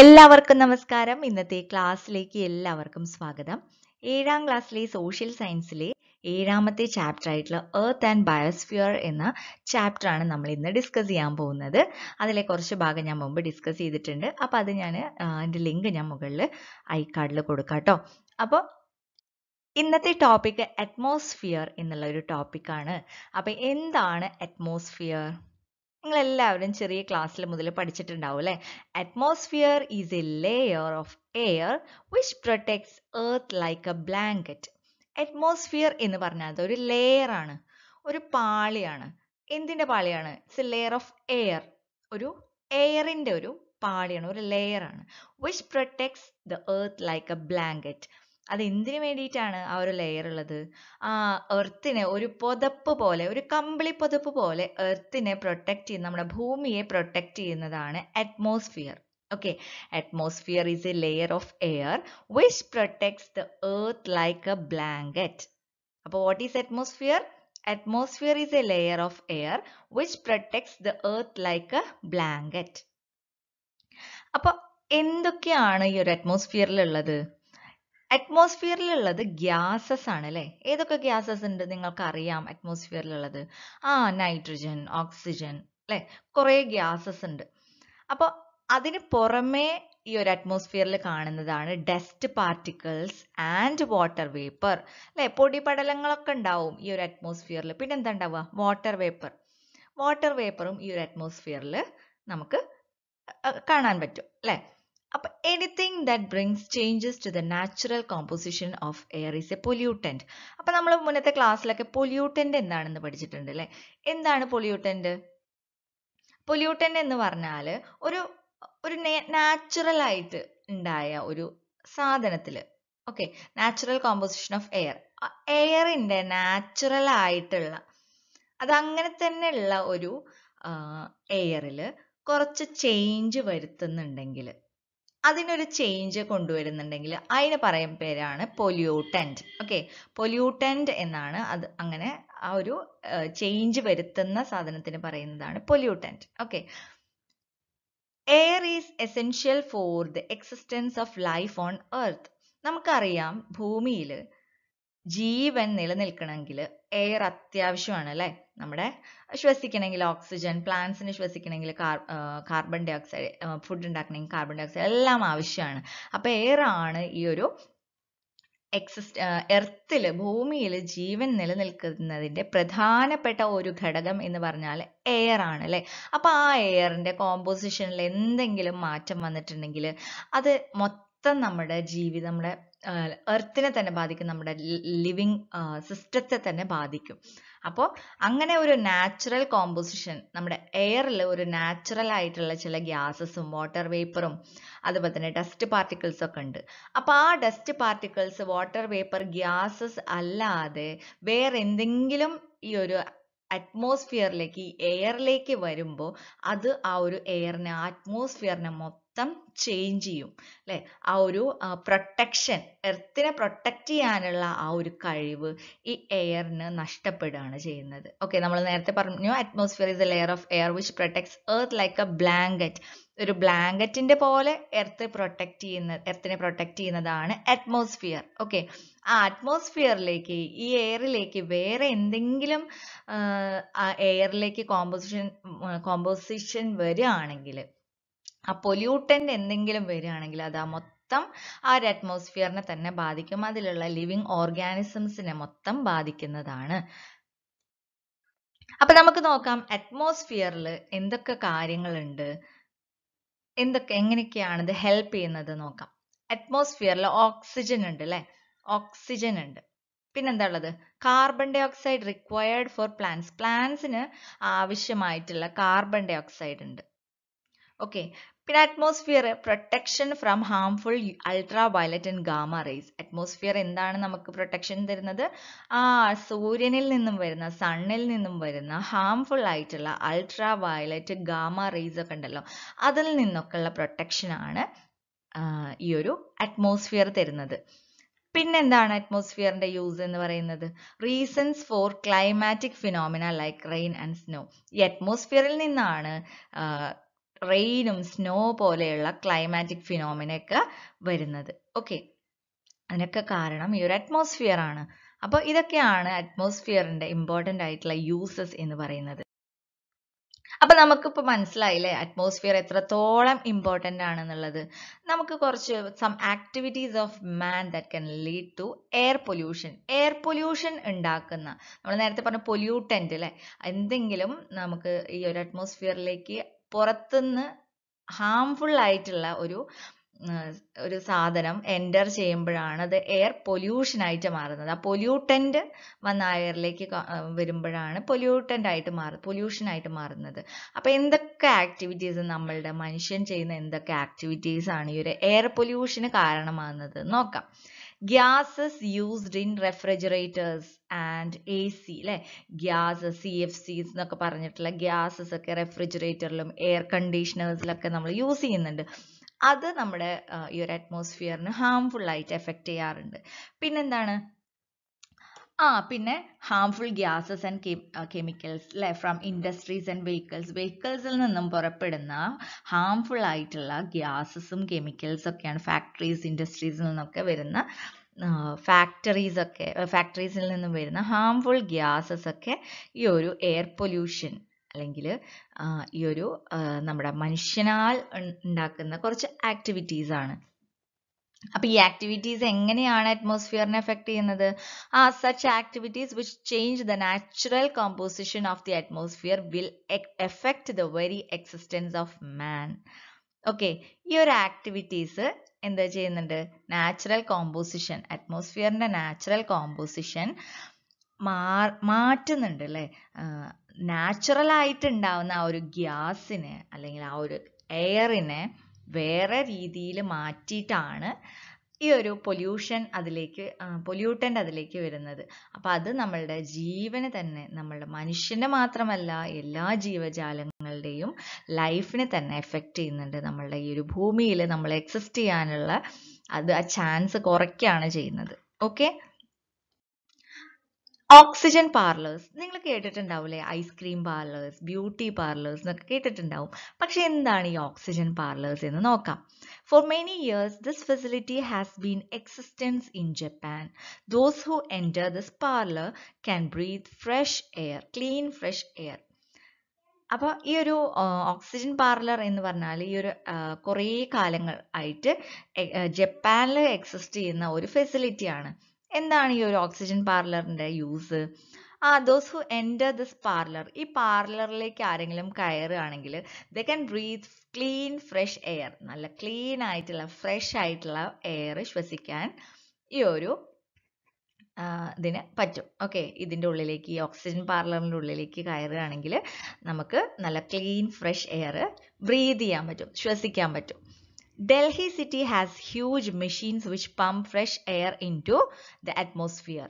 എല്ലാവർക്കും നമസ്കാരം ഇന്നത്തെ ക്ലാസ്സിലേക്ക് എല്ലാവർക്കും സ്വാഗതം ഏഴാം ക്ലാസ്സിലെ സോഷ്യൽ സയൻസിലെ ഏഴാമത്തെ ചാപ്റ്റർ ആയിട്ടുള്ള എർത്ത് ആൻഡ് ബയോസ്ഫിയർ എന്ന ചാപ്റ്ററാണ് നമ്മൾ ഇന്ന് ഡിസ്കസ് ചെയ്യാൻ പോകുന്നത് അതിലെ കുറച്ച് ഭാഗം ഞാൻ മുമ്പ് ഡിസ്കസ് ചെയ്തിട്ടുണ്ട് അപ്പോൾ അത് ഞാൻ അതിൻ്റെ ലിങ്ക് ഞാൻ മുകളിൽ ഐ കാർഡിൽ കൊടുക്കാം കേട്ടോ അപ്പോൾ ഇന്നത്തെ ടോപ്പിക് അറ്റ്മോസ്ഫിയർ എന്നുള്ള ഒരു ടോപ്പിക്കാണ് അപ്പോൾ എന്താണ് അറ്റ്മോസ്ഫിയർ നിങ്ങളെല്ലാവരും ചെറിയ ക്ലാസ്സിൽ മുതൽ പഠിച്ചിട്ടുണ്ടാവും അല്ലേ atmosphere is a layer of air which protects earth like a blanket atmosphere എന്ന് പറഞ്ഞാൽ അതൊരു ലെയർ ആണ് ഒരു പാളിയാണ് എന്തിൻ്റെ പാളിയാണ് it's a layer of air ഒരു എയറിൻ്റെ ഒരു പാളിയാണ് ഒരു ലെയർ ആണ് which protects the earth like a blanket അതെന്തിനു വേണ്ടിയിട്ടാണ് ആ ഒരു ലെയർ ഉള്ളത് ആ എർത്തിനെ ഒരു പൊതപ്പ് പോലെ ഒരു കമ്പിളി പൊതപ്പ് പോലെ എർത്തിനെ പ്രൊട്ടക്ട് ചെയ്യുന്ന നമ്മുടെ ഭൂമിയെ പ്രൊട്ടക്ട് ചെയ്യുന്നതാണ് atmosphere okay atmosphere is a layer of air which protects the earth like a blanket അപ്പോൾ what is atmosphere atmosphere is a layer of air which protects the earth like a blanket അപ്പോൾ എന്തൊക്കെയാണ് ഈ ഒരു ഉള്ളത് അറ്റ്മോസ്ഫിയറിലുള്ളത് gases ആണ് അല്ലെ ഏതൊക്കെ gases ഉണ്ട് നിങ്ങൾക്ക് അറിയാം അറ്റ്മോസ്ഫിയറിലുള്ളത് ആ നൈട്രജൻ ഓക്സിജൻ അല്ലെ കുറേ ഗ്യാസസ് ഉണ്ട് അപ്പോൾ അതിന് പുറമേ ഈ ഒരു അറ്റ്മോസ്ഫിയറിൽ കാണുന്നതാണ് dust particles and water vapour അല്ലേ പൊടിപടലങ്ങളൊക്കെ ഉണ്ടാവും ഈ ഒരു അറ്റ്മോസ്ഫിയറിൽ പിന്നെ എന്താ ഉണ്ടാവുക വാട്ടർ വേപ്പർ വാട്ടർ വേപ്പറും ഈ ഒരു അറ്റ്മോസ്ഫിയറിൽ നമുക്ക് കാണാൻ പറ്റും അല്ലേ അപ്പോൾ anything that brings changes to the natural composition of air is a pollutant അപ്പോൾ നമ്മൾ മുന്നത്തെ ക്ലാസ്സിലൊക്കെ പൊല്യൂട്ടൻ്റ് എന്താണെന്ന് പഠിച്ചിട്ടുണ്ട് അല്ലേ എന്താണ് പൊല്യൂട്ടൻ്റ് പൊല്യൂട്ടൻ്റ് എന്ന് പറഞ്ഞാൽ ഒരു ഒരു ആയിട്ട് ഉണ്ടായ ഒരു സാധനത്തിൽ okay natural composition of air എയറിൻ്റെ നാച്ചുറൽ ആയിട്ടുള്ള അതങ്ങനെ തന്നെയുള്ള ഒരു എയറിൽ കുറച്ച് ചേഞ്ച് വരുത്തുന്നുണ്ടെങ്കിൽ അതിനൊരു ചേഞ്ച് കൊണ്ടുവരുന്നുണ്ടെങ്കിൽ അതിന് പറയും പേരാണ് പൊല്യൂട്ടൻറ്റ് ഓക്കെ പൊല്യൂട്ടൻറ്റ് എന്നാണ് അത് അങ്ങനെ ആ ഒരു ചേഞ്ച് വരുത്തുന്ന സാധനത്തിന് പറയുന്നതാണ് pollutant okay air is essential for the existence of life on earth നമുക്കറിയാം ഭൂമിയിൽ ജീവൻ നിലനിൽക്കണമെങ്കിൽ എയർ അത്യാവശ്യമാണ് അല്ലേ നമ്മുടെ ശ്വസിക്കണമെങ്കിൽ ഓക്സിജൻ പ്ലാന്റ്സിന് ശ്വസിക്കണമെങ്കിൽ കാർബൺ ഡൈ ഓക്സൈഡ് ഫുഡ് ഉണ്ടാക്കണമെങ്കിൽ കാർബൺ ഡൈ ഓക്സൈഡ് എല്ലാം ആവശ്യമാണ് അപ്പോൾ എയർ ആണ് ഈ ഒരു എക്സിസ്റ്റ് എർത്തിൽ ഭൂമിയിൽ ജീവൻ നിലനിൽക്കുന്നതിൻ്റെ പ്രധാനപ്പെട്ട ഒരു ഘടകം എന്ന് പറഞ്ഞാൽ എയർ ആണ് അല്ലേ അപ്പോൾ ആ എയറിൻ്റെ കോമ്പോസിഷനിൽ എന്തെങ്കിലും മാറ്റം വന്നിട്ടുണ്ടെങ്കിൽ അത് മൊത്തം നമ്മുടെ ജീവിതം നമ്മുടെ എർത്തിനെ തന്നെ ബാധിക്കും നമ്മുടെ ലിവിങ് സിസ്റ്റത്തെ തന്നെ ബാധിക്കും അപ്പോൾ അങ്ങനെ ഒരു നാച്ചുറൽ കോമ്പോസിഷൻ നമ്മുടെ എയറിൽ ഒരു നാച്ചുറൽ ആയിട്ടുള്ള ചില ഗ്യാസസും വാട്ടർ വേപ്പറും അതുപോലെ തന്നെ ഡസ്റ്റ് പാർട്ടിക്കിൾസ് ഒക്കെ ഉണ്ട് അപ്പോൾ ആ dust particles water vapour gases അല്ലാതെ വേറെ എന്തെങ്കിലും ഈ ഒരു അറ്റ്മോസ്ഫിയറിലേക്ക് ഈ എയറിലേക്ക് വരുമ്പോൾ അത് ആ ഒരു എയറിനെ ആറ്റ്മോസ്ഫിയറിനെ മൊത്തം മൊത്തം ചേഞ്ച് ചെയ്യും അല്ലെ ആ ഒരു പ്രൊട്ടക്ഷൻ എർത്തിനെ പ്രൊട്ടക്റ്റ് ചെയ്യാനുള്ള ആ ഒരു കഴിവ് ഈ എയറിന് നഷ്ടപ്പെടുകയാണ് ചെയ്യുന്നത് ഓക്കെ നമ്മൾ നേരത്തെ പറഞ്ഞു atmosphere is a layer of air which protects earth like a blanket ഒരു ബ്ലാങ്കറ്റിന്റെ പോലെ എർത്ത് പ്രൊട്ടക്റ്റ് ചെയ്യുന്ന എർത്തിനെ പ്രൊട്ടക്റ്റ് ചെയ്യുന്നതാണ് അറ്റ്മോസ്ഫിയർ ഓക്കെ ആ അറ്റ്മോസ്ഫിയറിലേക്ക് ഈ എയറിലേക്ക് വേറെ എന്തെങ്കിലും എയറിലേക്ക് കോമ്പോസിഷൻ കോമ്പോസിഷൻ വരികയാണെങ്കിൽ ആ പൊല്യൂട്ടൻ്റ് എന്തെങ്കിലും വരികയാണെങ്കിൽ അത് ആ മൊത്തം ആ ഒരു അറ്റ്മോസ്ഫിയറിനെ തന്നെ ബാധിക്കും അതിലുള്ള ലിവിങ് ഓർഗാനിസംസിനെ മൊത്തം ബാധിക്കുന്നതാണ് അപ്പൊ നമുക്ക് നോക്കാം അറ്റ്മോസ്ഫിയറിൽ എന്തൊക്കെ കാര്യങ്ങളുണ്ട് എന്തൊക്കെ എങ്ങനെയൊക്കെയാണ് ഇത് ഹെൽപ്പ് ചെയ്യുന്നത് നോക്കാം അറ്റ്മോസ്ഫിയറിൽ ഓക്സിജൻ ഉണ്ട് അല്ലെ ഓക്സിജൻ ഉണ്ട് പിന്നെന്താ ഉള്ളത് carbon dioxide required for plants പ്ലാന്റ്സിന് ആവശ്യമായിട്ടുള്ള കാർബൺ ഡൈ ഓക്സൈഡ് ഉണ്ട് ഓക്കെ പിന്നെ atmosphere protection from harmful ultraviolet and gamma rays atmosphere എന്താണ് നമുക്ക് പ്രൊട്ടക്ഷൻ തരുന്നത് ആ സൂര്യനിൽ നിന്നും വരുന്ന സണ്ണിൽ നിന്നും വരുന്ന ഹാംഫുൾ ആയിട്ടുള്ള അൾട്രാ വയലറ്റ് ഗാമ റേസ് ഒക്കെ ഉണ്ടല്ലോ അതിൽ നിന്നൊക്കെയുള്ള പ്രൊട്ടക്ഷനാണ് ഈ ഒരു അറ്റ്മോസ്ഫിയർ തരുന്നത് പിന്നെന്താണ് അറ്റ്മോസ്ഫിയറിന്റെ യൂസ് എന്ന് പറയുന്നത് reasons for climatic phenomena like rain and snow ഈ അറ്റ്മോസ്ഫിയറിൽ നിന്നാണ് റെയിനും സ്നോ പോലെയുള്ള ക്ലൈമാറ്റിക് ഫിനോമിനൊക്കെ വരുന്നത് ഓക്കെ അതിനൊക്കെ കാരണം ഈ ഒരു അറ്റ്മോസ്ഫിയർ ആണ് അപ്പോൾ ഇതൊക്കെയാണ് അറ്റ്മോസ്ഫിയറിന്റെ ഇമ്പോർട്ടൻ്റ് ആയിട്ടുള്ള യൂസസ് എന്ന് പറയുന്നത് അപ്പൊ നമുക്കിപ്പോ മനസ്സിലായില്ലേ അറ്റ്മോസ്ഫിയർ എത്രത്തോളം ഇമ്പോർട്ടൻ്റ് ആണെന്നുള്ളത് നമുക്ക് കുറച്ച് some activities of man that can lead to air pollution air pollution ഉണ്ടാക്കുന്ന നമ്മൾ നേരത്തെ പറഞ്ഞ പൊല്യൂട്ടൻ്റ് അല്ലെ എന്തെങ്കിലും നമുക്ക് ഈ ഒരു അറ്റ്മോസ്ഫിയറിലേക്ക് പുറത്തുനിന്ന് ഹാംഫുൾ ആയിട്ടുള്ള ഒരു ഒരു സാധനം എൻ്റർ ചെയ്യുമ്പോഴാണ് അത് എയർ പൊല്യൂഷൻ ആയിട്ട് മാറുന്നത് ആ പൊല്യൂട്ടൻ്റ് വന്ന എയറിലേക്ക് വരുമ്പോഴാണ് പൊല്യൂട്ടൻ്റ് ആയിട്ട് മാറുന്നത് പൊല്യൂഷൻ ആയിട്ട് മാറുന്നത് അപ്പോൾ എന്തൊക്കെ ആക്ടിവിറ്റീസ് നമ്മളുടെ മനുഷ്യൻ ചെയ്യുന്ന എന്തൊക്കെ ആക്ടിവിറ്റീസ് ആണ് ഈ ഒരു എയർ പൊല്യൂഷന് കാരണമാകുന്നത് നോക്കാം gases used in refrigerators and A C അല്ലെ ഗ്യാസ് എന്നൊക്കെ പറഞ്ഞിട്ടുള്ള ഗ്യാസസ് ഒക്കെ റെഫ്രിജറേറ്ററിലും എയർ കണ്ടീഷണേഴ്സിലൊക്കെ നമ്മൾ യൂസ് ചെയ്യുന്നുണ്ട് അത് നമ്മുടെ ഈ ഒരു അറ്റ്മോസ്ഫിയറിന് ഹാംഫുൾ ആയിട്ട് എഫക്റ്റ് ചെയ്യാറുണ്ട് പിന്നെന്താണ് ആ പിന്നെ ഹാംഫുൾ ഗ്യാസസ് ആൻഡ് കെമിക്കൽസ് അല്ലേ ഫ്രം ഇൻഡസ്ട്രീസ് ആൻഡ് വെഹിക്കിൾസ് വെഹിക്കിൾസിൽ നിന്നും പുറപ്പെടുന്ന ഹാംഫുൾ ആയിട്ടുള്ള ഗ്യാസസും കെമിക്കൽസ് ഒക്കെയാണ് ഫാക്ടറീസ് ഇൻഡസ്ട്രീസിൽ നിന്നൊക്കെ വരുന്ന ഫാക്ടറീസ് ഒക്കെ ഫാക്ടറീസിൽ നിന്നും വരുന്ന ഹാംഫുൾ ഗ്യാസസ് ഒക്കെ ഈ ഒരു എയർ പൊല്യൂഷൻ അല്ലെങ്കിൽ ഈ ഒരു നമ്മുടെ മനുഷ്യനാൽ ഉണ്ടാക്കുന്ന കുറച്ച് ആക്ടിവിറ്റീസ് ആണ് അപ്പൊ ഈ ആക്ടിവിറ്റീസ് എങ്ങനെയാണ് അറ്റ്മോസ്ഫിയറിനെ എഫക്ട് ചെയ്യുന്നത് ആ such activities which change the natural composition of the atmosphere will effect the very existence of man okay ഈ ഒരു ആക്ടിവിറ്റീസ് എന്താ ചെയ്യുന്നുണ്ട് നാച്ചുറൽ കോമ്പോസിഷൻ അറ്റ്മോസ്ഫിയറിന്റെ നാച്ചുറൽ കോമ്പോസിഷൻ മാറ്റുന്നുണ്ട് അല്ലെ നാച്ചുറൽ ആയിട്ട് ഉണ്ടാവുന്ന ആ ഒരു ഗ്യാസിനെ അല്ലെങ്കിൽ ആ ഒരു എയറിനെ വേറെ രീതിയിൽ മാറ്റിയിട്ടാണ് ഈ ഒരു പൊല്യൂഷൻ അതിലേക്ക് പൊല്യൂട്ടൻ്റ് അതിലേക്ക് വരുന്നത് അപ്പോൾ അത് നമ്മളുടെ ജീവന് തന്നെ നമ്മളുടെ മനുഷ്യൻ്റെ മാത്രമല്ല എല്ലാ ജീവജാലങ്ങളുടെയും ലൈഫിനെ തന്നെ എഫക്റ്റ് ചെയ്യുന്നുണ്ട് നമ്മളുടെ ഈ ഒരു ഭൂമിയിൽ നമ്മൾ എക്സിസ്റ്റ് ചെയ്യാനുള്ള അത് ആ ചാൻസ് കുറയ്ക്കുകയാണ് ചെയ്യുന്നത് ഓക്കെ ഓക്സിജൻ പാർലേഴ്സ് നിങ്ങൾ കേട്ടിട്ടുണ്ടാവില്ലേ ഐസ്ക്രീം പാർലേഴ്സ് ബ്യൂട്ടി പാർലേഴ്സ് എന്നൊക്കെ കേട്ടിട്ടുണ്ടാവും പക്ഷെ എന്താണ് ഈ ഓക്സിജൻ പാർലേഴ്സ് എന്ന് നോക്കാം for many years this facility has been existence in Japan those who enter this parlour can breathe fresh air clean fresh air അപ്പോൾ ഈ ഒരു ഓക്സിജൻ പാർലർ എന്ന് പറഞ്ഞാൽ ഈ ഒരു കുറേ കാലങ്ങൾ ആയിട്ട് ജപ്പാനിൽ എക്സിസ്റ്റ് ചെയ്യുന്ന ഒരു ഫെസിലിറ്റിയാണ് എന്താണ് ഈ ഒരു ഓക്സിജൻ പാർലറിന്റെ യൂസ് ആ those who enter this parlour ഈ പാർലറിലേക്ക് ആരെങ്കിലും കയറുകയാണെങ്കിൽ they can breathe clean fresh air നല്ല ക്ലീൻ ആയിട്ടുള്ള ഫ്രഷ് ആയിട്ടുള്ള എയർ ശ്വസിക്കാൻ ഈ ഒരു ഇതിന് പറ്റും ഓക്കെ ഇതിൻ്റെ ഉള്ളിലേക്ക് ഈ ഓക്സിജൻ പാർലറിൻ്റെ ഉള്ളിലേക്ക് കയറുകയാണെങ്കിൽ നമുക്ക് നല്ല ക്ലീൻ ഫ്രഷ് എയർ ബ്രീത് ചെയ്യാൻ പറ്റും ശ്വസിക്കാൻ പറ്റും Delhi city has huge machines which pump fresh air into the atmosphere.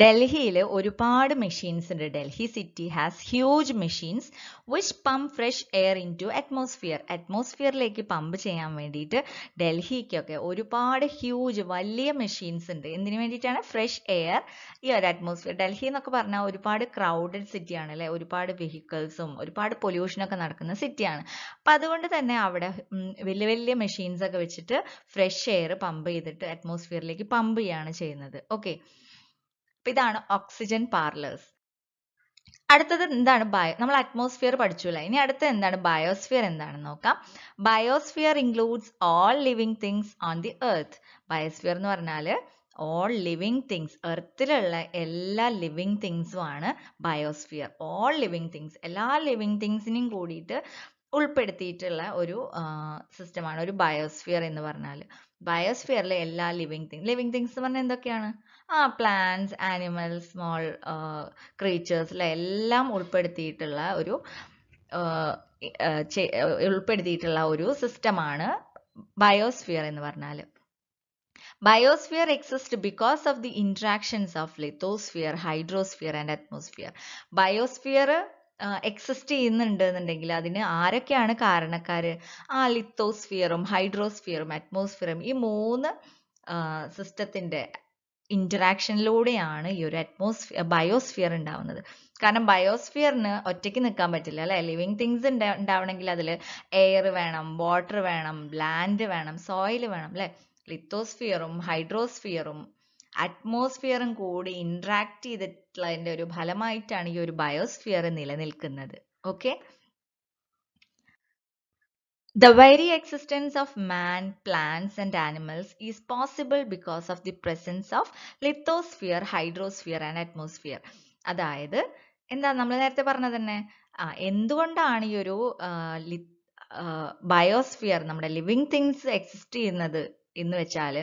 ഡൽഹിയിൽ ഒരുപാട് മെഷീൻസ് ഉണ്ട് Delhi city has huge machines which pump fresh air into atmosphere അറ്റ്മോസ്ഫിയറിലേക്ക് പമ്പ് ചെയ്യാൻ വേണ്ടിയിട്ട് ഡൽഹിക്കൊക്കെ ഒരുപാട് ഹ്യൂജ് വലിയ മെഷീൻസ് ഉണ്ട് എന്തിനു വേണ്ടിയിട്ടാണ് ഫ്രഷ് എയർ ഈ ഒരു അറ്റ്മോസ്ഫിയർ ഡൽഹി എന്നൊക്കെ പറഞ്ഞാൽ ഒരുപാട് ക്രൗഡഡ് സിറ്റിയാണ് അല്ലേ ഒരുപാട് വെഹിക്കിൾസും ഒരുപാട് പൊല്യൂഷനൊക്കെ നടക്കുന്ന സിറ്റിയാണ് അപ്പം അതുകൊണ്ട് തന്നെ അവിടെ വലിയ വലിയ മെഷീൻസ് ഒക്കെ വെച്ചിട്ട് ഫ്രഷ് എയർ പമ്പ് ചെയ്തിട്ട് അറ്റ്മോസ്ഫിയറിലേക്ക് പമ്പ് ചെയ്യാണ് ചെയ്യുന്നത് ഓക്കെ അപ്പൊ ഇതാണ് ഓക്സിജൻ പാർലേഴ്സ് അടുത്തത് എന്താണ് ബയോ നമ്മൾ അറ്റ്മോസ്ഫിയർ പഠിച്ചില്ല ഇനി അടുത്തത് എന്താണ് ബയോസ്ഫിയർ എന്താണെന്ന് നോക്കാം biosphere includes all living things on the earth biosphere എന്ന് പറഞ്ഞാൽ ഓൾ ലിവിങ് തിങ്സ് എർത്തിലുള്ള എല്ലാ ലിവിങ് തിങ്സും ആണ് ബയോസ്ഫിയർ ഓൾ ലിവിങ് തിങ്സ് എല്ലാ ലിവിങ് തിങ്സിനെയും കൂടിയിട്ട് ഉൾപ്പെടുത്തിയിട്ടുള്ള ഒരു സിസ്റ്റമാണ് ഒരു ബയോസ്ഫിയർ എന്ന് പറഞ്ഞാൽ ബയോസ്ഫിയറിലെ എല്ലാ ലിവിങ് തിങ്സ് ലിവിങ് തിങ്സ് എന്ന് പറഞ്ഞാൽ എന്തൊക്കെയാണ് ആ പ്ലാന്റ്സ് ആനിമൽസ് സ്മോൾ ക്രീച്ചേഴ്സ് അല്ലെ എല്ലാം ഉൾപ്പെടുത്തിയിട്ടുള്ള ഒരു ഉൾപ്പെടുത്തിയിട്ടുള്ള ഒരു സിസ്റ്റമാണ് ബയോസ്ഫിയർ എന്ന് പറഞ്ഞാൽ Biosphere exist because of the interactions of lithosphere, hydrosphere and atmosphere. Biosphere exist ചെയ്യുന്നുണ്ട് എന്നുണ്ടെങ്കിൽ അതിന് ആരൊക്കെയാണ് കാരണക്കാർ ആ ലിത്തോസ്ഫിയറും ഹൈഡ്രോസ്ഫിയറും അറ്റ്മോസ്ഫിയറും ഈ മൂന്ന് സിസ്റ്റത്തിന്റെ ഇൻറ്ററാക്ഷനിലൂടെയാണ് ഈ ഒരു അറ്റ്മോസ്ഫിയർ ബയോസ്ഫിയർ ഉണ്ടാവുന്നത് കാരണം ബയോസ്ഫിയറിന് ഒറ്റയ്ക്ക് നിൽക്കാൻ പറ്റില്ല അല്ലെ ലിവിങ് തിങ്സ് ഉണ്ടാവണമെങ്കിൽ അതിൽ എയർ വേണം വാട്ടർ വേണം ലാൻഡ് വേണം സോയിൽ വേണം അല്ലെ ലിത്തോസ്ഫിയറും ഹൈഡ്രോസ്ഫിയറും അറ്റ്മോസ്ഫിയറും കൂടി ഇൻട്രാക്ട് ചെയ്തിട്ടുള്ളതിൻ്റെ ഒരു ഫലമായിട്ടാണ് ഈ ഒരു ബയോസ്ഫിയർ നിലനിൽക്കുന്നത് okay The very existence of man, plants and animals is possible because of the presence of lithosphere, hydrosphere and atmosphere. അതായത് എന്താ നമ്മൾ നേരത്തെ പറഞ്ഞത് തന്നെ ആ എന്തുകൊണ്ടാണ് ഈ ഒരു ബയോസ്ഫിയർ നമ്മുടെ ലിവിങ് തിങ്സ് എക്സിസ്റ്റ് ചെയ്യുന്നത് എന്ന് വെച്ചാൽ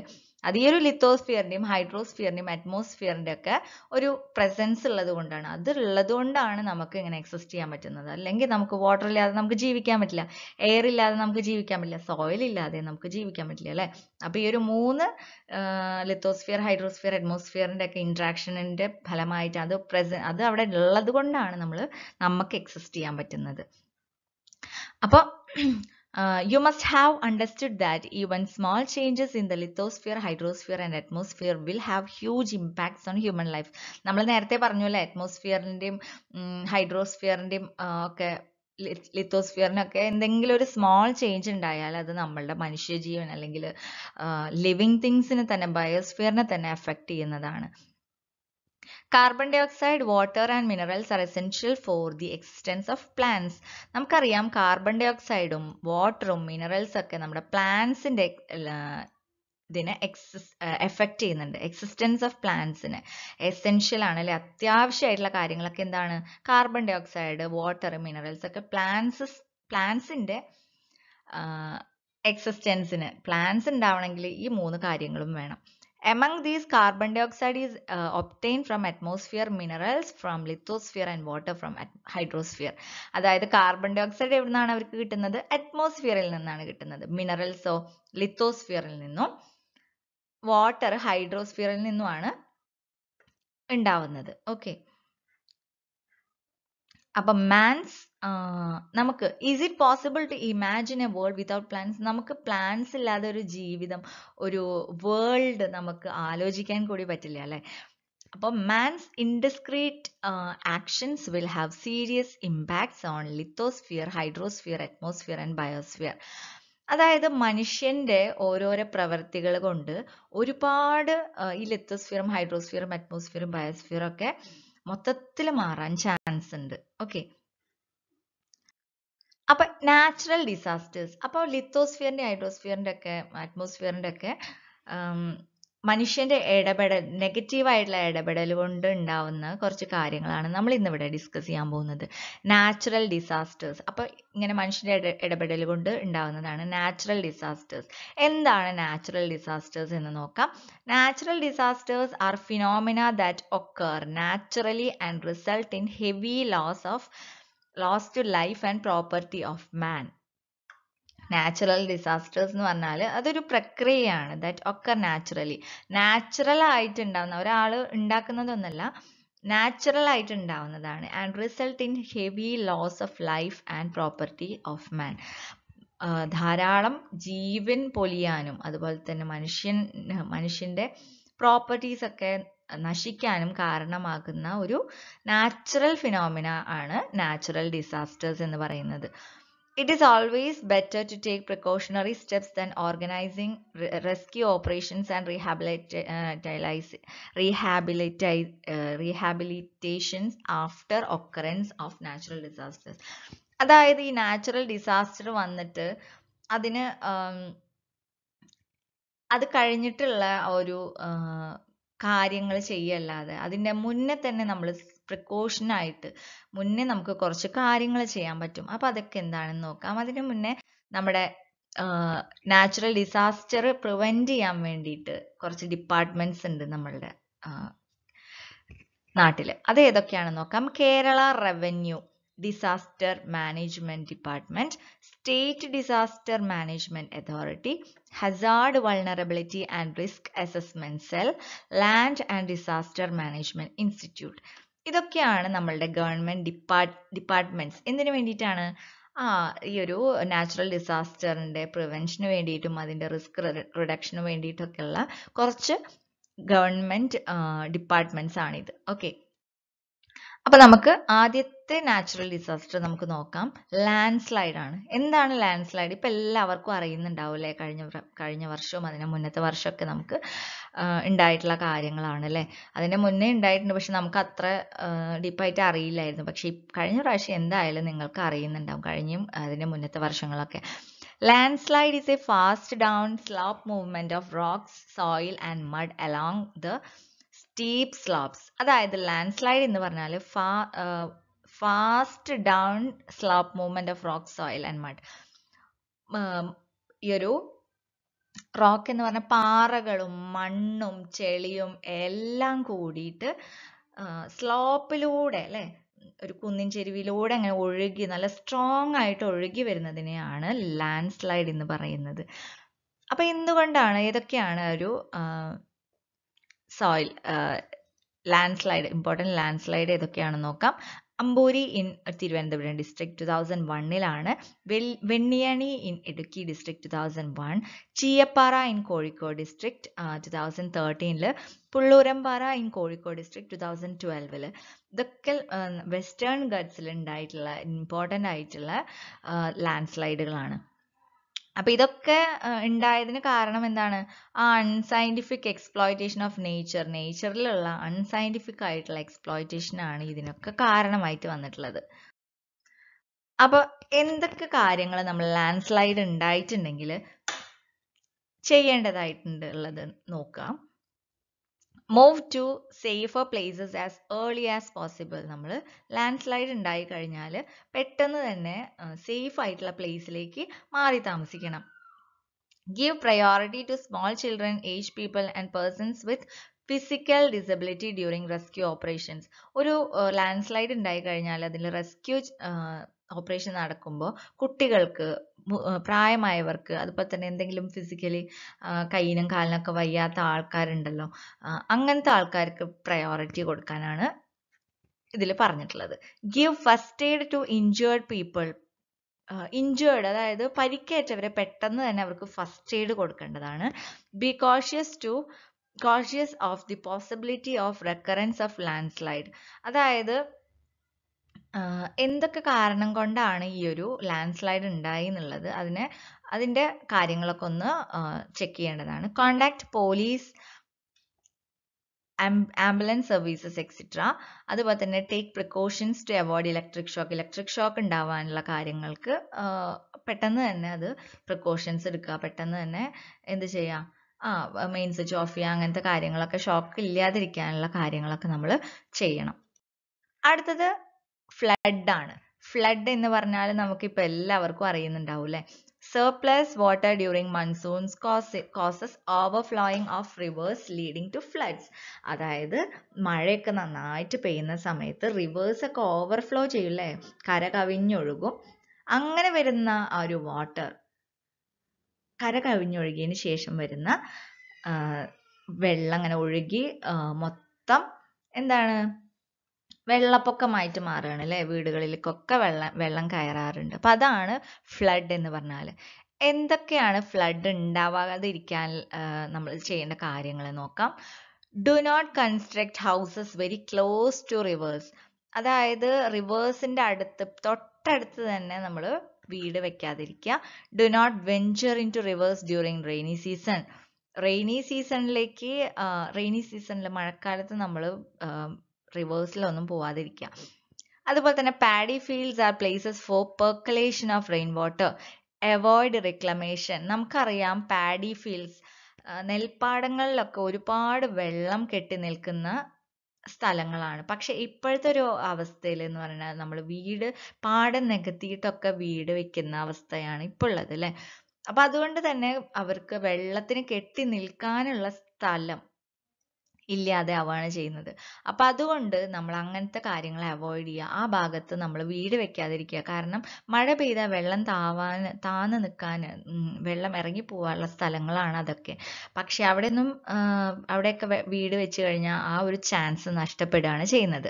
അത് ഈ ഒരു ലിത്തോസ്ഫിയറിന്റെയും ഹൈഡ്രോസ്ഫിയറിന്റെയും അറ്റ്മോസ്ഫിയറിന്റെ ഒക്കെ ഒരു പ്രസൻസ് ഉള്ളത് കൊണ്ടാണ് അത് ഉള്ളത് കൊണ്ടാണ് നമുക്ക് ഇങ്ങനെ എക്സിസ്റ്റ് ചെയ്യാൻ പറ്റുന്നത് അല്ലെങ്കിൽ നമുക്ക് വാട്ടർ ഇല്ലാതെ നമുക്ക് ജീവിക്കാൻ പറ്റില്ല എയർ ഇല്ലാതെ നമുക്ക് ജീവിക്കാൻ പറ്റില്ല സോയിൽ ഇല്ലാതെ നമുക്ക് ജീവിക്കാൻ പറ്റില്ല അല്ലേ അപ്പൊ ഈ ഒരു മൂന്ന് ലിത്തോസ്ഫിയർ ഹൈഡ്രോസ്ഫിയർ അറ്റ്മോസ്ഫിയറിന്റെ ഒക്കെ ഇൻട്രാക്ഷനിന്റെ ഫലമായിട്ട് അത് പ്രസന്റ് അത് അവിടെ ഉള്ളത് കൊണ്ടാണ് നമ്മൾ നമുക്ക് എക്സിസ്റ്റ് ചെയ്യാൻ പറ്റുന്നത് അപ്പോൾ Uh, you must have understood that even small changes in the lithosphere, hydrosphere and atmosphere will have huge impacts on human life. നമ്മൾ നേരത്തെ പറഞ്ഞല്ലോ അറ്റ്മോസ്ഫിയറിൻ്റെയും ഹൈഡ്രോസ്ഫിയറിൻ്റെയും ഒക്കെ ലിത്തോസ്ഫിയറിനൊക്കെ എന്തെങ്കിലും ഒരു സ്മോൾ ചേഞ്ച് ഉണ്ടായാൽ അത് നമ്മളുടെ മനുഷ്യജീവൻ അല്ലെങ്കിൽ ലിവിങ് തിങ്സിനെ തന്നെ ബയോസ്ഫിയറിനെ തന്നെ അഫക്റ്റ് ചെയ്യുന്നതാണ് carbon dioxide water and minerals are essential for the existence of plants നമുക്കറിയാം കാർബൺ ഡൈ ഓക്സൈഡും വാട്ടറും മിനറൽസ് ഒക്കെ നമ്മുടെ പ്ലാന്റ്സിന്റെ ഇതിനെ എക്സിസ് എഫക്റ്റ് ചെയ്യുന്നുണ്ട് എക്സിസ്റ്റൻസ് ഓഫ് പ്ലാന്റ്സിന് എസെൻഷ്യൽ ആണ് അല്ലെ അത്യാവശ്യമായിട്ടുള്ള കാര്യങ്ങളൊക്കെ എന്താണ് carbon dioxide water minerals ഒക്കെ പ്ലാന്റ്സ് പ്ലാന്റ്സിന്റെ എക്സിസ്റ്റൻസിന് പ്ലാന്റ്സ് ഉണ്ടാവണമെങ്കിൽ ഈ മൂന്ന് കാര്യങ്ങളും വേണം Among these, carbon dioxide is uh, obtained from atmosphere, minerals from lithosphere and water from hydrosphere. അതായത് കാർബൺ ഡയോക്സൈഡ് എവിടെ നിന്നാണ് അവർക്ക് കിട്ടുന്നത് അറ്റ്മോസ്ഫിയറിൽ നിന്നാണ് കിട്ടുന്നത് മിനറൽസോ ലിത്തോസ്ഫിയറിൽ നിന്നും വാട്ടർ ഹൈഡ്രോസ്ഫിയറിൽ നിന്നുമാണ് ഉണ്ടാവുന്നത് ഓക്കെ അപ്പൊ മാൻസ് നമുക്ക് is it possible to imagine a world without plants നമുക്ക് പ്ലാൻസ് ഇല്ലാതെ ഒരു ജീവിതം ഒരു വേൾഡ് നമുക്ക് ആലോചിക്കാൻ കൂടി പറ്റില്ല അല്ലേ അപ്പോൾ man's indiscreet actions will have serious impacts on lithosphere hydrosphere atmosphere and biosphere അതായത് മനുഷ്യന്റെ ഓരോരോ പ്രവൃത്തികൾ കൊണ്ട് ഒരുപാട് ഈ ലിത്തോസ്ഫിയറും ഹൈഡ്രോസ്ഫിയറും അറ്റ്മോസ്ഫിയറും ബയോസ്ഫിയറും ഒക്കെ മൊത്തത്തിൽ മാറാൻ ചാൻസ് ഉണ്ട് ഓക്കെ അപ്പൊ നാച്ചുറൽ ഡിസാസ്റ്റേഴ്സ് അപ്പോൾ ലിത്തോസ്ഫിയറിന്റെ ഹൈഡ്രോസ്ഫിയറിന്റെ ഒക്കെ അറ്റ്മോസ്ഫിയറിന്റെ ഒക്കെ മനുഷ്യന്റെ ഇടപെടൽ നെഗറ്റീവായിട്ടുള്ള ഇടപെടൽ കൊണ്ട് ഉണ്ടാവുന്ന കുറച്ച് കാര്യങ്ങളാണ് നമ്മൾ ഇന്നിവിടെ ഡിസ്കസ് ചെയ്യാൻ പോകുന്നത് നാച്ചുറൽ ഡിസാസ്റ്റേഴ്സ് അപ്പോൾ ഇങ്ങനെ മനുഷ്യന്റെ ഇടപെടൽ കൊണ്ട് ഉണ്ടാവുന്നതാണ് നാച്ചുറൽ ഡിസാസ്റ്റേഴ്സ് എന്താണ് നാച്ചുറൽ ഡിസാസ്റ്റേഴ്സ് എന്ന് നോക്കാം natural disasters are phenomena that occur naturally and result in heavy loss of loss to life and property of man natural disasters എന്ന് പറഞ്ഞാൽ അതൊരു പ്രക്രിയയാണ് ദാറ്റ് ഒക്കർ നാച്ചുറലി നാച്ചുറൽ ആയിട്ട് ഉണ്ടാവുന്ന ഒരാൾ ഉണ്ടാക്കുന്നതൊന്നല്ല നാച്ചുറൽ ആയിട്ട് ഉണ്ടാവുന്നതാണ് and result in heavy loss of life and property of man ധാരാളം ജീവൻ പൊലിയാനും അതുപോലെ തന്നെ മനുഷ്യൻ മനുഷ്യൻ്റെ പ്രോപ്പർട്ടീസ് ഒക്കെ നശിക്കാനും കാരണമാകുന്ന ഒരു നാച്ചുറൽ ഫിനോമിന ആണ് നാച്ചുറൽ ഡിസാസ്റ്റേഴ്സ് എന്ന് പറയുന്നത് It is always better to take precautionary steps than organizing re rescue operations and rehabilitate rehabilita rehabilitations after occurrence of natural disasters. അതായത് ഈ natural disaster വന്നിട്ട് adine adu കഴിഞ്ഞിട്ടുള്ള oru കാര്യങ്ങൾ cheyyallade adinne munne തന്നെ nammal പ്രിക്കോഷനായിട്ട് മുന്നേ നമുക്ക് കുറച്ച് കാര്യങ്ങൾ ചെയ്യാൻ പറ്റും അപ്പം അതൊക്കെ എന്താണെന്ന് നോക്കാം അതിന് മുന്നേ നമ്മുടെ നാച്ചുറൽ ഡിസാസ്റ്റർ പ്രിവെന്റ് ചെയ്യാൻ വേണ്ടിയിട്ട് കുറച്ച് ഡിപ്പാർട്ട്മെന്റ്സ് ഉണ്ട് നമ്മളുടെ നാട്ടിൽ അത് ഏതൊക്കെയാണെന്ന് നോക്കാം Kerala revenue disaster management department state disaster management authority hazard vulnerability and risk assessment cell land and disaster management institute ഇതൊക്കെയാണ് നമ്മളുടെ ഗവൺമെന്റ് ഡിപ്പാർട്ട് ഡിപ്പാർട്ട്മെന്റ്സ് എന്തിനു വേണ്ടിയിട്ടാണ് ആ ഈ ഒരു നാച്ചുറൽ ഡിസാസ്റ്ററിന്റെ പ്രിവെൻഷന് വേണ്ടിയിട്ടും അതിന്റെ റിസ്ക് റിഡക്ഷന് വേണ്ടിയിട്ടൊക്കെയുള്ള കുറച്ച് ഗവൺമെന്റ് ഡിപ്പാർട്ട്മെന്റ്സ് ആണിത് ഓക്കെ അപ്പൊ നമുക്ക് ആദ്യത്തെ അടുത്ത നാച്ചുറൽ ഡിസാസ്റ്റർ നമുക്ക് നോക്കാം ലാൻഡ് സ്ലൈഡ് ആണ് എന്താണ് ലാൻഡ് സ്ലൈഡ് ഇപ്പം എല്ലാവർക്കും അറിയുന്നുണ്ടാവില്ലേ കഴിഞ്ഞ കഴിഞ്ഞ വർഷവും അതിന് മുന്നത്തെ വർഷമൊക്കെ നമുക്ക് ഉണ്ടായിട്ടുള്ള കാര്യങ്ങളാണ് അല്ലേ അതിന് മുന്നേ ഉണ്ടായിട്ടുണ്ട് പക്ഷെ നമുക്ക് അത്ര ഡീപ്പായിട്ട് അറിയില്ലായിരുന്നു പക്ഷെ കഴിഞ്ഞ പ്രാവശ്യം എന്തായാലും നിങ്ങൾക്ക് അറിയുന്നുണ്ടാവും കഴിഞ്ഞും അതിന് മുന്നത്തെ വർഷങ്ങളൊക്കെ landslide is a fast down slope movement of rocks, soil and mud along the steep slopes. അതായത് ലാൻഡ് സ്ലൈഡ് എന്ന് പറഞ്ഞാൽ fast down slab movement of rock soil and mud ഈ ഒരു റോക്ക് എന്ന് പറഞ്ഞ പാറകളും മണ്ണും ചെളിയും എല്ലാം കൂടിയിട്ട് സ്ലോപ്പിലൂടെ അല്ലെ ഒരു കുന്നിൻ ചെരുവിലൂടെ അങ്ങനെ ഒഴുകി നല്ല സ്ട്രോങ് ആയിട്ട് ഒഴുകി വരുന്നതിനെയാണ് ലാൻഡ് സ്ലൈഡ് എന്ന് പറയുന്നത് അപ്പൊ എന്തുകൊണ്ടാണ് ഏതൊക്കെയാണ് ഒരു soil landslide important landslide ഏതൊക്കെയാണെന്ന് നോക്കാം Amboori in Thiruvananthapuram district two thousand വണ്ണിലാണ് വെൽ വെണ്ണിയണി in Idukki district two thousand one Cheeyappara in Kozhikode district two thousand തേർട്ടീനിൽ Pulloorampara in Kozhikode district two thousand ട്വൽവിൽ ഇതൊക്കെ വെസ്റ്റേൺ ഗഡ്സിൽ ഉണ്ടായിട്ടുള്ള ഇമ്പോർട്ടൻ്റ് ആയിട്ടുള്ള ലാൻഡ് സ്ലൈഡുകളാണ് അപ്പൊ ഇതൊക്കെ ഉണ്ടായതിന് കാരണം എന്താണ് ആ അൺസൈൻറ്റിഫിക് എക്സ്പ്ലോയിറ്റേഷൻ ഓഫ് നേച്ചർ നേച്ചറിലുള്ള അൺസൈൻറ്റിഫിക് ആയിട്ടുള്ള എക്സ്പ്ലോയിറ്റേഷൻ ആണ് ഇതിനൊക്കെ കാരണമായിട്ട് വന്നിട്ടുള്ളത് അപ്പൊ എന്തൊക്കെ കാര്യങ്ങൾ നമ്മൾ ലാൻഡ് സ്ലൈഡ് ഉണ്ടായിട്ടുണ്ടെങ്കിൽ ഉള്ളത് നോക്കാം move to safer places as early as possible നമ്മൾ ലാൻഡ് സ്ലൈഡ് ഉണ്ടായി കഴിഞ്ഞാൽ പെട്ടെന്ന് തന്നെ സേഫ് ആയിട്ടുള്ള പ്ലേസിലേക്ക് മാറി താമസിക്കണം give priority to small children age people and persons with physical disability during rescue operations ഒരു ലാൻഡ് സ്ലൈഡ് ഉണ്ടായി കഴിഞ്ഞാൽ അതിൽ റെസ്ക്യൂ ഓപ്പറേഷൻ നടക്കുമ്പോൾ കുട്ടികൾക്ക് പ്രായമായവർക്ക് അതുപോലെ തന്നെ എന്തെങ്കിലും ഫിസിക്കലി കൈയിനും കാലിനൊക്കെ വയ്യാത്ത ആൾക്കാരുണ്ടല്ലോ അങ്ങനത്തെ ആൾക്കാർക്ക് പ്രയോറിറ്റി കൊടുക്കാനാണ് ഇതിൽ പറഞ്ഞിട്ടുള്ളത് give first aid to injured people injured അതായത് പരിക്കേറ്റവരെ പെട്ടെന്ന് തന്നെ അവർക്ക് ഫസ്റ്റ് എയ്ഡ് കൊടുക്കേണ്ടതാണ് be cautious to cautious of the possibility of recurrence of landslide അതായത് എന്തൊക്കെ കാരണം കൊണ്ടാണ് ഈ ഒരു ലാൻഡ്സ്ലൈഡ് എന്നുള്ളത് അതിനെ അതിന്റെ കാര്യങ്ങളൊക്കെ ഒന്ന് ചെക്ക് ചെയ്യേണ്ടതാണ് contact police ambulance services etcetera അതുപോലെ തന്നെ take precautions to avoid electric shock electric shock ഉണ്ടാവാനുള്ള കാര്യങ്ങൾക്ക് പെട്ടെന്ന് തന്നെ അത് പ്രിക്കോഷൻസ് എടുക്കുക പെട്ടെന്ന് തന്നെ എന്ത് ചെയ്യാം ആ മെയിൻ സ്വിച്ച് ഓഫ് ചെയ്യുക അങ്ങനത്തെ കാര്യങ്ങളൊക്കെ ഷോക്ക് ഇല്ലാതിരിക്കാനുള്ള കാര്യങ്ങളൊക്കെ നമ്മൾ ചെയ്യണം അടുത്തത് ഫ്ലഡ് ആണ് ഫ്ലഡ് എന്ന് പറഞ്ഞാൽ നമുക്കിപ്പോൾ എല്ലാവർക്കും അറിയുന്നുണ്ടാവും അല്ലെ surplus water during monsoons causes overflowing of rivers leading to floods അതായത് മഴയൊക്കെ നന്നായിട്ട് പെയ്യുന്ന സമയത്ത് റിവേഴ്സ് ഒക്കെ ഓവർഫ്ലോ ചെയ്യില്ലേ കര കവിഞ്ഞൊഴുകും അങ്ങനെ വരുന്ന ആ ഒരു വാട്ടർ കര കവിഞ്ഞൊഴുകിയതിന് ശേഷം വരുന്ന വെള്ളം അങ്ങനെ ഒഴുകി മൊത്തം എന്താണ് വെള്ളപ്പൊക്കമായിട്ട് മാറുകയാണ് അല്ലേ വീടുകളിലേക്കൊക്കെ വെള്ളം വെള്ളം കയറാറുണ്ട് അപ്പം അതാണ് ഫ്ലഡ് എന്ന് പറഞ്ഞാൽ എന്തൊക്കെയാണ് ഫ്ലഡ് ഉണ്ടാവാതിരിക്കാൻ നമ്മൾ ചെയ്യേണ്ട കാര്യങ്ങൾ നോക്കാം do not construct houses very close to rivers അതായത് റിവേഴ്സിൻ്റെ അടുത്ത് തൊട്ടടുത്ത് തന്നെ നമ്മൾ വീട് വെക്കാതിരിക്കുക do not venture in to rivers during rainy season rainy സീസണിലേക്ക് റെയിനി സീസണിൽ മഴക്കാലത്ത് നമ്മൾ റിവേഴ്സിലൊന്നും പോവാതിരിക്കുക അതുപോലെ തന്നെ paddy fields are places for percolation of rain water avoid reclamation നമുക്കറിയാം പാഡി ഫീൽഡ്സ് നെൽപ്പാടങ്ങളിലൊക്കെ ഒരുപാട് വെള്ളം കെട്ടി നിൽക്കുന്ന സ്ഥലങ്ങളാണ് പക്ഷെ ഇപ്പോഴത്തെ ഒരു അവസ്ഥയിൽ എന്ന് പറഞ്ഞാൽ നമ്മൾ വീട് പാടം നികത്തിയിട്ടൊക്കെ വീട് വെക്കുന്ന അവസ്ഥയാണ് ഇപ്പോൾ ഉള്ളത് അല്ലേ അപ്പൊ അതുകൊണ്ട് തന്നെ അവർക്ക് വെള്ളത്തിന് കെട്ടി നിൽക്കാനുള്ള സ്ഥലം ഇല്ലാതെ ആവാണ് ചെയ്യുന്നത് അപ്പം അതുകൊണ്ട് നമ്മൾ അങ്ങനത്തെ കാര്യങ്ങൾ അവോയ്ഡ് ചെയ്യുക ആ ഭാഗത്ത് നമ്മൾ വീട് വെക്കാതിരിക്കുക കാരണം മഴ പെയ്താൽ വെള്ളം താവാൻ താന്ന് നിൽക്കാൻ വെള്ളം ഇറങ്ങി പോകാനുള്ള സ്ഥലങ്ങളാണ് അതൊക്കെ പക്ഷെ അവിടെയൊന്നും അവിടെയൊക്കെ വീട് വെച്ച് കഴിഞ്ഞാൽ ആ ഒരു ചാൻസ് നഷ്ടപ്പെടുകയാണ് ചെയ്യുന്നത്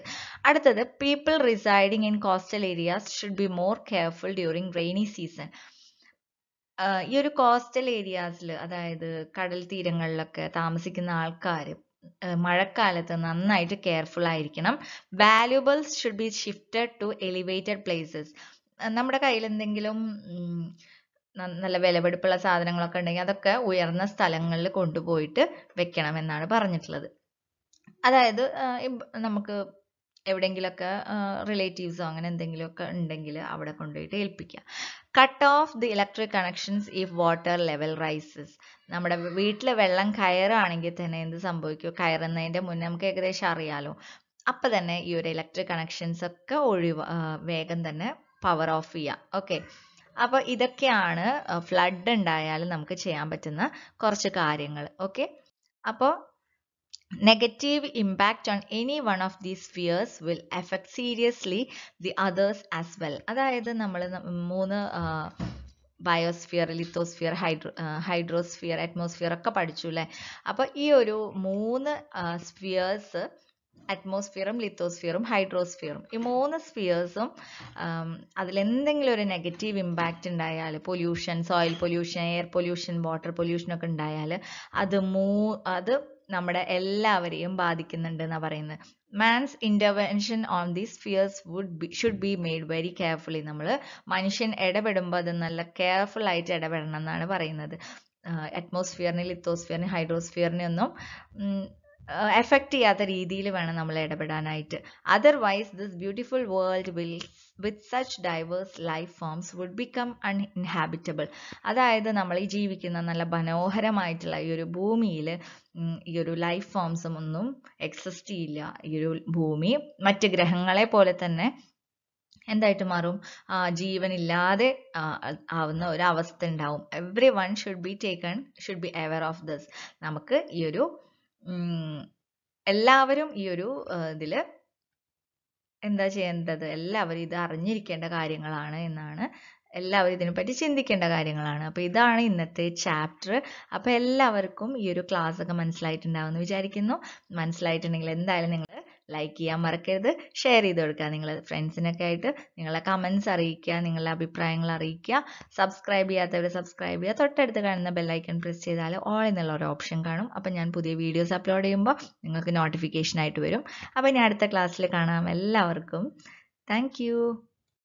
അടുത്തത് people residing in coastal areas should be more careful during rainy season ഈ ഒരു കോസ്റ്റൽ ഏരിയാസിൽ അതായത് കടൽ തീരങ്ങളിലൊക്കെ താമസിക്കുന്ന ആൾക്കാർ മഴക്കാലത്ത് നന്നായിട്ട് കെയർഫുൾ ആയിരിക്കണം valuables should be shifted to elevated places നമ്മുടെ കയ്യിൽ എന്തെങ്കിലും നല്ല വിലപിടിപ്പുള്ള സാധനങ്ങളൊക്കെ ഉണ്ടെങ്കിൽ അതൊക്കെ ഉയർന്ന സ്ഥലങ്ങളിൽ കൊണ്ടുപോയിട്ട് വെക്കണം എന്നാണ് പറഞ്ഞിട്ടുള്ളത് അതായത് നമുക്ക് എവിടെയെങ്കിലുമൊക്കെ റിലേറ്റീവ്സോ അങ്ങനെ എന്തെങ്കിലുമൊക്കെ ഉണ്ടെങ്കിൽ അവിടെ കൊണ്ടുപോയിട്ട് ഏൽപ്പിക്കുക cut off the electric connections if water level rises നമ്മുടെ വീട്ടിലെ വെള്ളം കയറുകയാണെങ്കിൽ തന്നെ എന്ത് സംഭവിക്കും കയറുന്നതിൻ്റെ മുന്നേ നമുക്ക് ഏകദേശം അറിയാലോ അപ്പം തന്നെ ഈ ഒരു ഇലക്ട്രിക് കണക്ഷൻസ് ഒക്കെ ഒഴിവ് വേഗം തന്നെ പവർ ഓഫ് ചെയ്യുക ഓക്കെ അപ്പോൾ ഇതൊക്കെയാണ് ഫ്ലഡ് ഉണ്ടായാലും നമുക്ക് ചെയ്യാൻ പറ്റുന്ന കുറച്ച് കാര്യങ്ങൾ ഓക്കെ അപ്പോൾ negative impact on any one of these spheres will affect seriously the others as well അതായത് നമ്മൾ മൂന്ന് biosphere lithosphere hydro hydrosphere atmosphere ഒക്കെ പഠിച്ചു അല്ലേ അപ്പോൾ ഈ ഒരു മൂന്ന് സ്ഫിയേഴ്സ് അറ്റ്മോസ്ഫിയറും ലിത്തോസ്ഫിയറും ഹൈഡ്രോസ്ഫിയറും ഈ മൂന്ന് സ്ഫിയേഴ്സും അതിലെന്തെങ്കിലും ഒരു നെഗറ്റീവ് ഇമ്പാക്റ്റ് ഉണ്ടായാൽ pollution soil pollution air pollution water pollution ഒക്കെ ഉണ്ടായാൽ അത് മൂ അത് നമ്മുടെ എല്ലാവരെയും ബാധിക്കുന്നുണ്ട് എന്നാ പറയുന്നത് man's intervention on these spheres would be should be made very carefully നമ്മൾ മനുഷ്യൻ ഇടപെടുമ്പോൾ അത് നല്ല കെയർഫുൾ ആയിട്ട് ഇടപെടണം എന്നാണ് പറയുന്നത് അറ്റ്മോസ്ഫിയറിനെ ലിത്തോസ്ഫിയറിനെ ഹൈഡ്രോസ്ഫിയറിനെ ഒന്നും എഫക്റ്റ് ചെയ്യാത്ത രീതിയിൽ വേണം നമ്മൾ ഇടപെടാനായിട്ട് otherwise this beautiful world will with such diverse life forms would become uninhabitable അതായത് നമ്മൾ ഈ ജീവിക്കുന്ന നല്ല മനോഹരമായിട്ടുള്ള ഈ ഒരു ഭൂമിയിൽ ഈ ഒരു ലൈഫ് ഫോംസും ഒന്നും എക്സിസ്റ്റ് ചെയ്യില്ല ഈ ഒരു ഭൂമി മറ്റ് ഗ്രഹങ്ങളെ പോലെ തന്നെ എന്തായിട്ട് മാറും ജീവനില്ലാതെ ആവുന്ന ഒരു അവസ്ഥ ഉണ്ടാവും every one should be taken should be aware of this നമുക്ക് ഈ ഒരു എല്ലാവരും ഈ ഒരു ഇതില് എന്താ ചെയ്യേണ്ടത് എല്ലാവരും ഇത് അറിഞ്ഞിരിക്കേണ്ട കാര്യങ്ങളാണ് എന്നാണ് എല്ലാവരും ഇതിനെപ്പറ്റി ചിന്തിക്കേണ്ട കാര്യങ്ങളാണ് അപ്പോൾ ഇതാണ് ഇന്നത്തെ ചാപ്റ്റർ അപ്പോൾ എല്ലാവർക്കും ഈ ഒരു ക്ലാസ് ഒക്കെ മനസ്സിലായിട്ടുണ്ടാവുമെന്ന് വിചാരിക്കുന്നു മനസ്സിലായിട്ടുണ്ടെങ്കിൽ എന്തായാലും നിങ്ങൾ ലൈക്ക് ചെയ്യാൻ മറക്കരുത് ഷെയർ ചെയ്ത് കൊടുക്കുക നിങ്ങൾ ഫ്രണ്ട്സിനൊക്കെ ആയിട്ട് നിങ്ങളെ കമൻസ് അറിയിക്കുക നിങ്ങളുടെ അഭിപ്രായങ്ങൾ അറിയിക്കുക സബ്സ്ക്രൈബ് ചെയ്യാത്തവർ സബ്സ്ക്രൈബ് ചെയ്യുക തൊട്ടടുത്ത് കാണുന്ന ബെല്ലൈക്കൺ പ്രസ് ചെയ്താൽ ഓൾ എന്നുള്ള ഒരു ഓപ്ഷൻ കാണും അപ്പോൾ ഞാൻ പുതിയ വീഡിയോസ് അപ്ലോഡ് ചെയ്യുമ്പോൾ നിങ്ങൾക്ക് നോട്ടിഫിക്കേഷൻ ആയിട്ട് വരും അപ്പോൾ ഇനി അടുത്ത ക്ലാസ്സിൽ കാണാം എല്ലാവർക്കും താങ്ക്